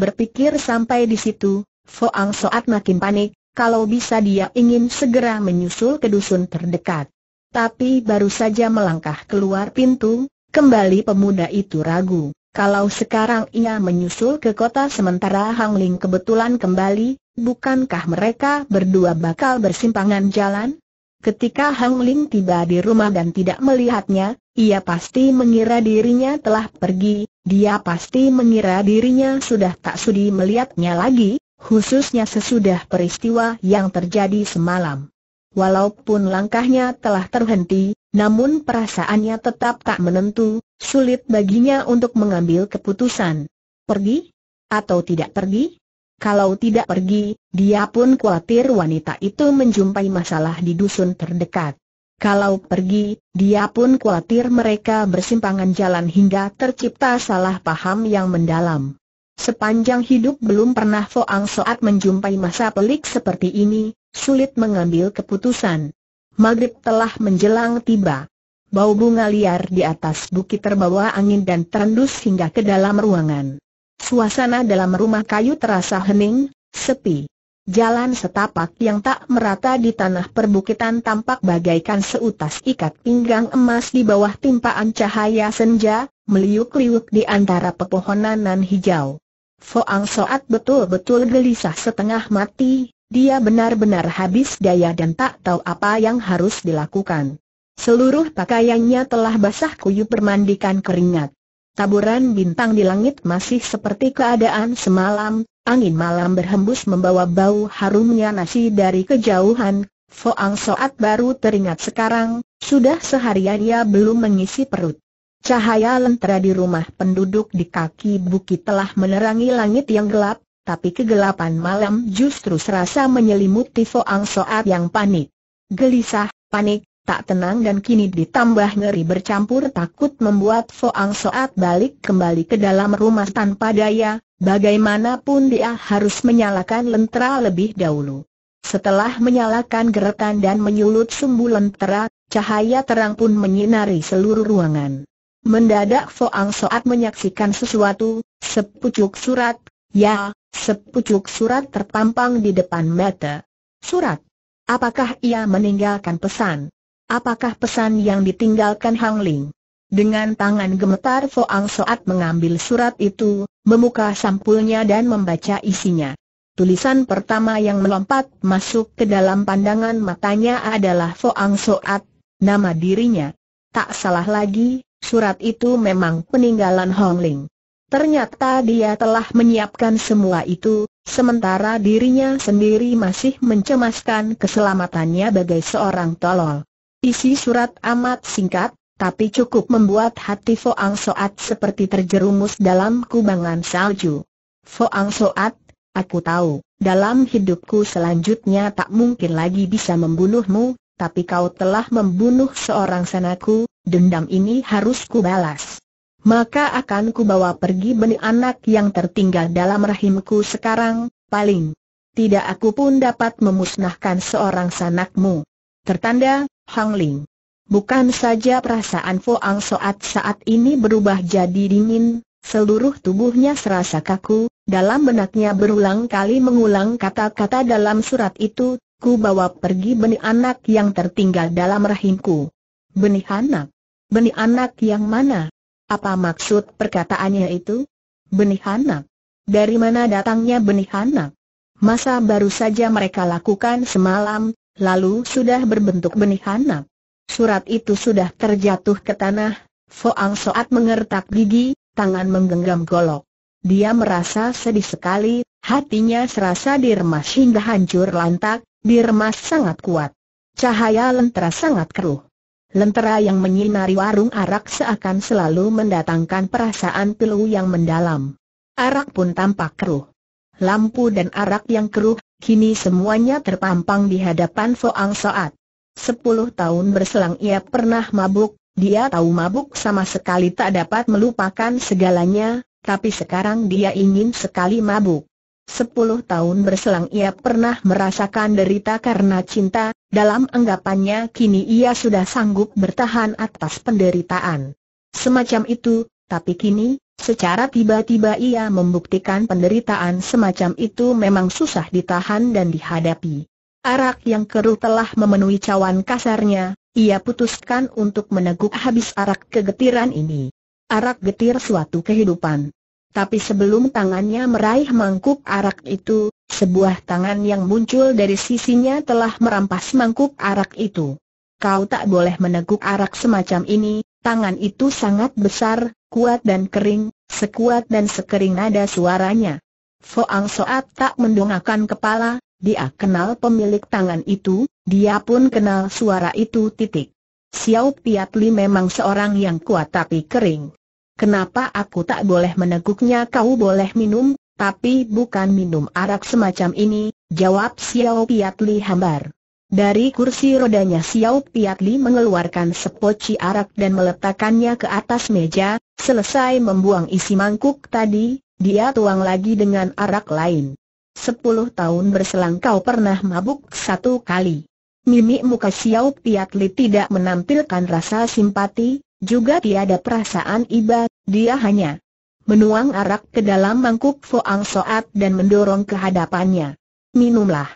Berpikir sampai di situ, Foang Soat makin panik, kalau bisa dia ingin segera menyusul ke dusun terdekat. Tapi baru saja melangkah keluar pintu, Kembali pemuda itu ragu, kalau sekarang ia menyusul ke kota sementara Hang Ling kebetulan kembali, bukankah mereka berdua bakal bersimpangan jalan? Ketika Hang Ling tiba di rumah dan tidak melihatnya, ia pasti mengira dirinya telah pergi, dia pasti mengira dirinya sudah tak sudi melihatnya lagi, khususnya sesudah peristiwa yang terjadi semalam. Walaupun langkahnya telah terhenti, namun perasaannya tetap tak menentu, sulit baginya untuk mengambil keputusan. Pergi? Atau tidak pergi? Kalau tidak pergi, dia pun khawatir wanita itu menjumpai masalah di dusun terdekat. Kalau pergi, dia pun khawatir mereka bersimpangan jalan hingga tercipta salah paham yang mendalam. Sepanjang hidup belum pernah Foang Soat menjumpai masa pelik seperti ini, sulit mengambil keputusan. Maghrib telah menjelang tiba. Bau bunga liar di atas bukit terbawa angin dan terendus hingga ke dalam ruangan. Suasana dalam rumah kayu terasa hening, sepi. Jalan setapak yang tak merata di tanah perbukitan tampak bagaikan seutas ikat pinggang emas di bawah timpaan cahaya senja, meliuk-liuk di antara pepohonan nan hijau. Foang Soat betul-betul gelisah setengah mati, dia benar-benar habis daya dan tak tahu apa yang harus dilakukan. Seluruh pakaiannya telah basah kuyup bermandikan keringat. Taburan bintang di langit masih seperti keadaan semalam, angin malam berhembus membawa bau harumnya nasi dari kejauhan, Foang Soat baru teringat sekarang, sudah seharian ia belum mengisi perut. Cahaya lentera di rumah penduduk di kaki bukit telah menerangi langit yang gelap, tapi kegelapan malam justru serasa menyelimuti Foang Soat yang panik. Gelisah, panik, tak tenang dan kini ditambah ngeri bercampur takut membuat Foang Soat balik kembali ke dalam rumah tanpa daya, bagaimanapun dia harus menyalakan lentera lebih dahulu. Setelah menyalakan geretan dan menyulut sumbu lentera, cahaya terang pun menyinari seluruh ruangan. Mendadak Foang Soat menyaksikan sesuatu, sepucuk surat Ya, sepucuk surat terpampang di depan mata. Surat. Apakah ia meninggalkan pesan? Apakah pesan yang ditinggalkan Hang Ling? Dengan tangan gemetar Foang Soat mengambil surat itu, membuka sampulnya dan membaca isinya. Tulisan pertama yang melompat masuk ke dalam pandangan matanya adalah Foang Soat, nama dirinya. Tak salah lagi, surat itu memang peninggalan Hong Ling. Ternyata dia telah menyiapkan semua itu, sementara dirinya sendiri masih mencemaskan keselamatannya bagai seorang tolol. Isi surat amat singkat, tapi cukup membuat hati Foang Soat seperti terjerumus dalam kubangan salju. Foang Soat, aku tahu, dalam hidupku selanjutnya tak mungkin lagi bisa membunuhmu, tapi kau telah membunuh seorang sanaku, dendam ini harus kubalas maka akan kubawa pergi benih anak yang tertinggal dalam rahimku sekarang, paling. Tidak aku pun dapat memusnahkan seorang sanakmu. Tertanda, Hang Ling. Bukan saja perasaan Ang Soat saat ini berubah jadi dingin, seluruh tubuhnya serasa kaku, dalam benaknya berulang kali mengulang kata-kata dalam surat itu, ku bawa pergi benih anak yang tertinggal dalam rahimku. Benih anak? Benih anak yang mana? Apa maksud perkataannya itu? Benih anak. Dari mana datangnya benih anak? Masa baru saja mereka lakukan semalam, lalu sudah berbentuk benih anak. Surat itu sudah terjatuh ke tanah, Foang Soat mengertak gigi, tangan menggenggam golok. Dia merasa sedih sekali, hatinya serasa diremas hingga hancur lantak, diremas sangat kuat. Cahaya lentera sangat keruh. Lentera yang menyinari warung arak seakan selalu mendatangkan perasaan pilu yang mendalam. Arak pun tampak keruh. Lampu dan arak yang keruh, kini semuanya terpampang di hadapan Foang Soat. Sepuluh tahun berselang ia pernah mabuk, dia tahu mabuk sama sekali tak dapat melupakan segalanya, tapi sekarang dia ingin sekali mabuk. Sepuluh tahun berselang ia pernah merasakan derita karena cinta, dalam anggapannya kini ia sudah sanggup bertahan atas penderitaan. Semacam itu, tapi kini, secara tiba-tiba ia membuktikan penderitaan semacam itu memang susah ditahan dan dihadapi. Arak yang keruh telah memenuhi cawan kasarnya, ia putuskan untuk meneguk habis arak kegetiran ini. Arak getir suatu kehidupan. Tapi sebelum tangannya meraih mangkuk arak itu, sebuah tangan yang muncul dari sisinya telah merampas mangkuk arak itu. Kau tak boleh meneguk arak semacam ini, tangan itu sangat besar, kuat dan kering, sekuat dan sekering nada suaranya. Foang Soat tak mendongakkan kepala, dia kenal pemilik tangan itu, dia pun kenal suara itu titik. Xiao Piatli memang seorang yang kuat tapi kering. Kenapa aku tak boleh meneguknya kau boleh minum, tapi bukan minum arak semacam ini, jawab Xiao Piatli hambar. Dari kursi rodanya Xiao Piatli mengeluarkan sepoci arak dan meletakkannya ke atas meja, selesai membuang isi mangkuk tadi, dia tuang lagi dengan arak lain. Sepuluh tahun berselang kau pernah mabuk satu kali. Mimik muka Xiao Piatli tidak menampilkan rasa simpati, juga tiada perasaan iba, dia hanya menuang arak ke dalam mangkuk Foang Soat dan mendorong ke hadapannya. Minumlah.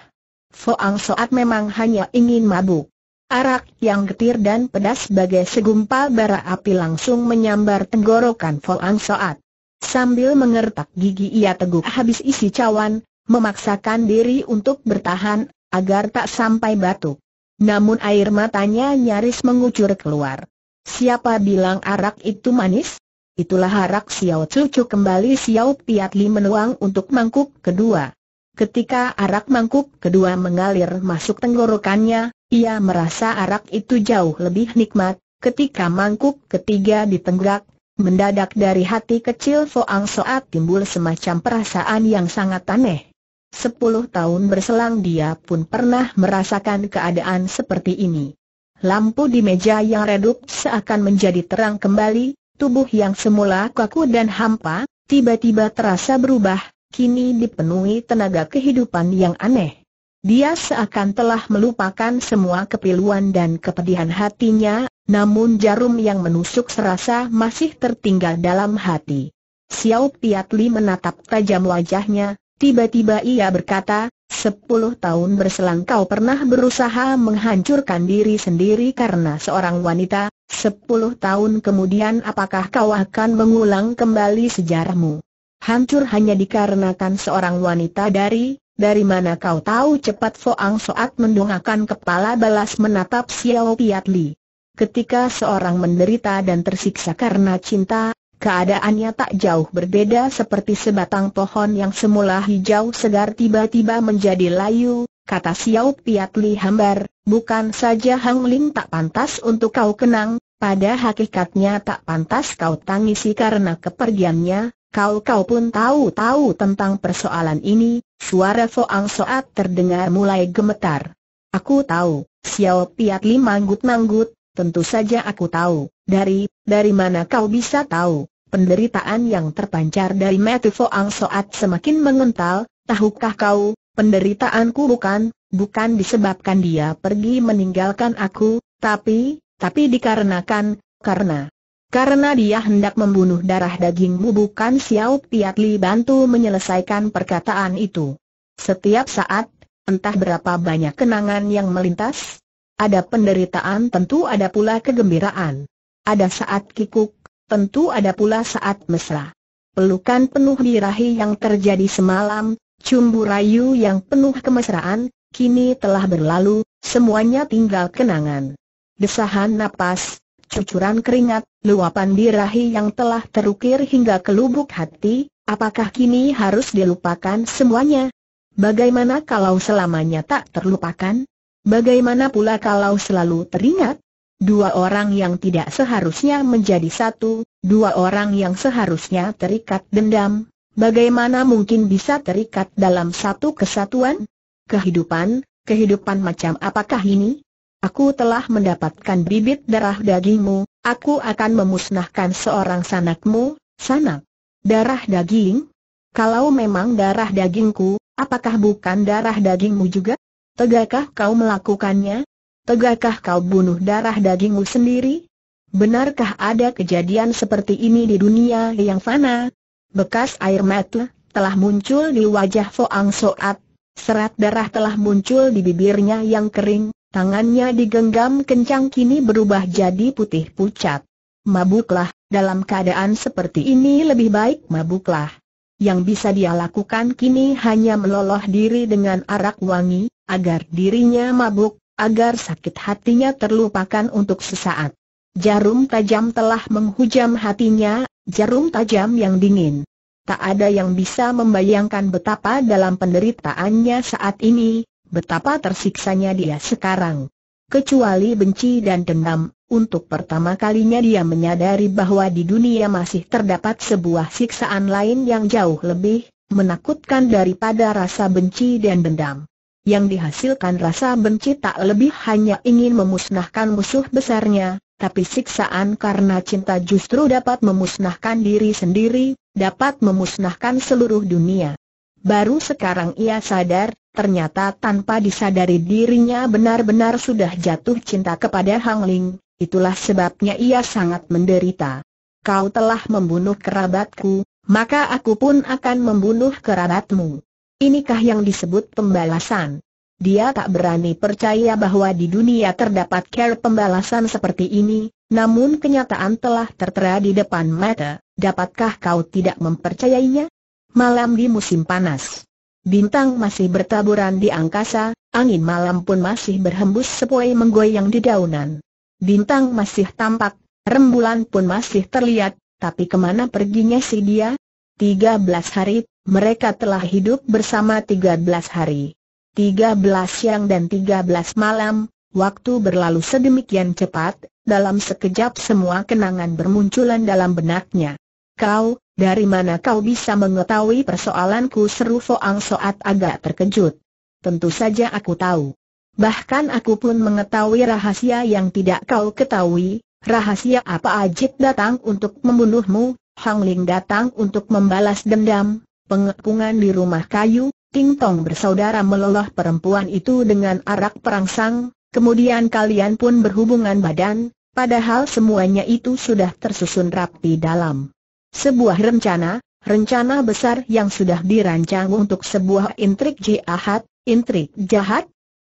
Foang Soat memang hanya ingin mabuk. Arak yang getir dan pedas sebagai segumpal bara api langsung menyambar tenggorokan Foang Soat. Sambil mengertak gigi ia teguk habis isi cawan, memaksakan diri untuk bertahan, agar tak sampai batuk. Namun air matanya nyaris mengucur keluar. Siapa bilang arak itu manis? Itulah arak Xiao Cucu kembali Xiao Piatli menuang untuk mangkuk kedua. Ketika arak mangkuk kedua mengalir masuk tenggorokannya, ia merasa arak itu jauh lebih nikmat. Ketika mangkuk ketiga ditenggak, mendadak dari hati kecil Foang Soat timbul semacam perasaan yang sangat aneh. Sepuluh tahun berselang dia pun pernah merasakan keadaan seperti ini. Lampu di meja yang redup seakan menjadi terang kembali, tubuh yang semula kaku dan hampa, tiba-tiba terasa berubah, kini dipenuhi tenaga kehidupan yang aneh. Dia seakan telah melupakan semua kepiluan dan kepedihan hatinya, namun jarum yang menusuk serasa masih tertinggal dalam hati. Xiao Piatli menatap tajam wajahnya, Tiba-tiba ia berkata, sepuluh tahun berselang kau pernah berusaha menghancurkan diri sendiri karena seorang wanita, sepuluh tahun kemudian apakah kau akan mengulang kembali sejarahmu? Hancur hanya dikarenakan seorang wanita dari, dari mana kau tahu cepat Foang Soat mendongakkan kepala balas menatap Xiao Piat Li. Ketika seorang menderita dan tersiksa karena cinta, Keadaannya tak jauh berbeda seperti sebatang pohon yang semula hijau segar tiba-tiba menjadi layu, kata Xiao Piat Hambar, bukan saja Hang Ling tak pantas untuk kau kenang, pada hakikatnya tak pantas kau tangisi karena kepergiannya, kau-kau pun tahu-tahu tentang persoalan ini, suara Foang Soat terdengar mulai gemetar. Aku tahu, Xiao Piat manggut-manggut, tentu saja aku tahu, dari dari mana kau bisa tahu? Penderitaan yang terpancar dari Metu Foang Soat semakin mengental, tahukah kau, penderitaanku bukan, bukan disebabkan dia pergi meninggalkan aku, tapi, tapi dikarenakan, karena, karena dia hendak membunuh darah dagingmu bukan Xiao Piatli bantu menyelesaikan perkataan itu. Setiap saat, entah berapa banyak kenangan yang melintas, ada penderitaan tentu ada pula kegembiraan. Ada saat kikuk, tentu ada pula saat mesra. Pelukan penuh dirahi yang terjadi semalam, cumbu rayu yang penuh kemesraan, kini telah berlalu, semuanya tinggal kenangan. Desahan napas, cucuran keringat, luapan dirahi yang telah terukir hingga ke lubuk hati, apakah kini harus dilupakan semuanya? Bagaimana kalau selamanya tak terlupakan? Bagaimana pula kalau selalu teringat? Dua orang yang tidak seharusnya menjadi satu, dua orang yang seharusnya terikat dendam, bagaimana mungkin bisa terikat dalam satu kesatuan? Kehidupan, kehidupan macam apakah ini? Aku telah mendapatkan bibit darah dagingmu, aku akan memusnahkan seorang sanakmu, sanak. Darah daging? Kalau memang darah dagingku, apakah bukan darah dagingmu juga? Tegakkah kau melakukannya? Tegakkah kau bunuh darah dagingmu sendiri? Benarkah ada kejadian seperti ini di dunia yang fana? Bekas air mata telah muncul di wajah Foang Soat, serat darah telah muncul di bibirnya yang kering, tangannya digenggam kencang kini berubah jadi putih pucat. Mabuklah, dalam keadaan seperti ini lebih baik mabuklah. Yang bisa dia lakukan kini hanya meloloh diri dengan arak wangi, agar dirinya mabuk, agar sakit hatinya terlupakan untuk sesaat. Jarum tajam telah menghujam hatinya, jarum tajam yang dingin. Tak ada yang bisa membayangkan betapa dalam penderitaannya saat ini, betapa tersiksanya dia sekarang. Kecuali benci dan dendam, untuk pertama kalinya dia menyadari bahwa di dunia masih terdapat sebuah siksaan lain yang jauh lebih menakutkan daripada rasa benci dan dendam yang dihasilkan rasa benci tak lebih hanya ingin memusnahkan musuh besarnya, tapi siksaan karena cinta justru dapat memusnahkan diri sendiri, dapat memusnahkan seluruh dunia. Baru sekarang ia sadar, ternyata tanpa disadari dirinya benar-benar sudah jatuh cinta kepada Hang Ling, itulah sebabnya ia sangat menderita. Kau telah membunuh kerabatku, maka aku pun akan membunuh kerabatmu. Inikah yang disebut pembalasan? Dia tak berani percaya bahwa di dunia terdapat care pembalasan seperti ini, namun kenyataan telah tertera di depan mata, dapatkah kau tidak mempercayainya? Malam di musim panas. Bintang masih bertaburan di angkasa, angin malam pun masih berhembus sepoi menggoyang di daunan. Bintang masih tampak, rembulan pun masih terlihat, tapi kemana perginya si dia? 13 hari, mereka telah hidup bersama 13 hari. 13 siang dan 13 malam, waktu berlalu sedemikian cepat, dalam sekejap semua kenangan bermunculan dalam benaknya. Kau, dari mana kau bisa mengetahui persoalanku seru Foang Soat agak terkejut. Tentu saja aku tahu. Bahkan aku pun mengetahui rahasia yang tidak kau ketahui, rahasia apa Ajit datang untuk membunuhmu, Hang Ling datang untuk membalas dendam, pengepungan di rumah kayu, Ting Tong bersaudara meloloh perempuan itu dengan arak perangsang, kemudian kalian pun berhubungan badan, padahal semuanya itu sudah tersusun rapi dalam sebuah rencana, rencana besar yang sudah dirancang untuk sebuah intrik jahat, intrik jahat?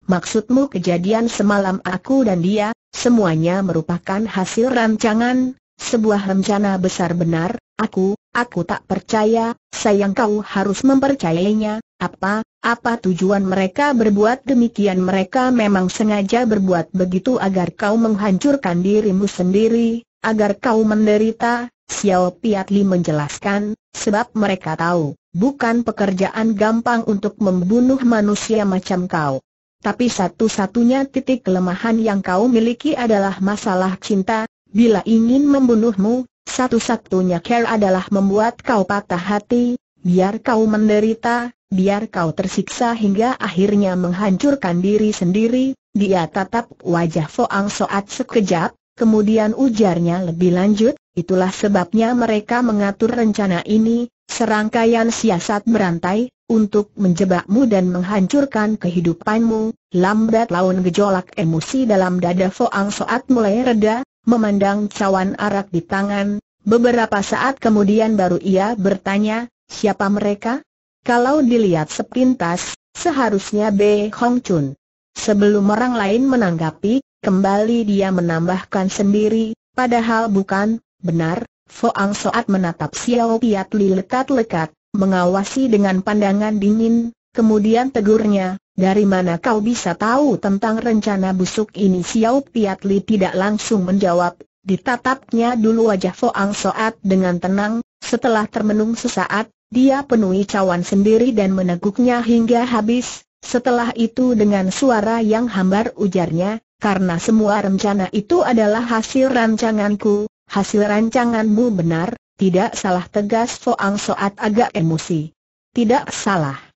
Maksudmu kejadian semalam aku dan dia, semuanya merupakan hasil rancangan, sebuah rencana besar benar, Aku, aku tak percaya, sayang kau harus mempercayainya, apa, apa tujuan mereka berbuat demikian mereka memang sengaja berbuat begitu agar kau menghancurkan dirimu sendiri, agar kau menderita, Xiao Piatli menjelaskan, sebab mereka tahu, bukan pekerjaan gampang untuk membunuh manusia macam kau. Tapi satu-satunya titik kelemahan yang kau miliki adalah masalah cinta, bila ingin membunuhmu, satu-satunya care adalah membuat kau patah hati, biar kau menderita, biar kau tersiksa hingga akhirnya menghancurkan diri sendiri. Dia tatap wajah Foang Soat sekejap, kemudian ujarnya lebih lanjut, itulah sebabnya mereka mengatur rencana ini, serangkaian siasat berantai, untuk menjebakmu dan menghancurkan kehidupanmu. Lambat laun gejolak emosi dalam dada Foang Soat mulai reda, memandang cawan arak di tangan, Beberapa saat kemudian baru ia bertanya, siapa mereka? Kalau dilihat sepintas, seharusnya B. Hong Chun. Sebelum orang lain menanggapi, kembali dia menambahkan sendiri, padahal bukan, benar, Foang Soat menatap Xiao Piat Li lekat-lekat, mengawasi dengan pandangan dingin, kemudian tegurnya, dari mana kau bisa tahu tentang rencana busuk ini Xiao Piat Li tidak langsung menjawab, Ditatapnya dulu wajah Foang Soat dengan tenang, setelah termenung sesaat, dia penuhi cawan sendiri dan meneguknya hingga habis, setelah itu dengan suara yang hambar ujarnya, karena semua rencana itu adalah hasil rancanganku, hasil rancanganmu benar, tidak salah tegas Foang Soat agak emosi. Tidak salah.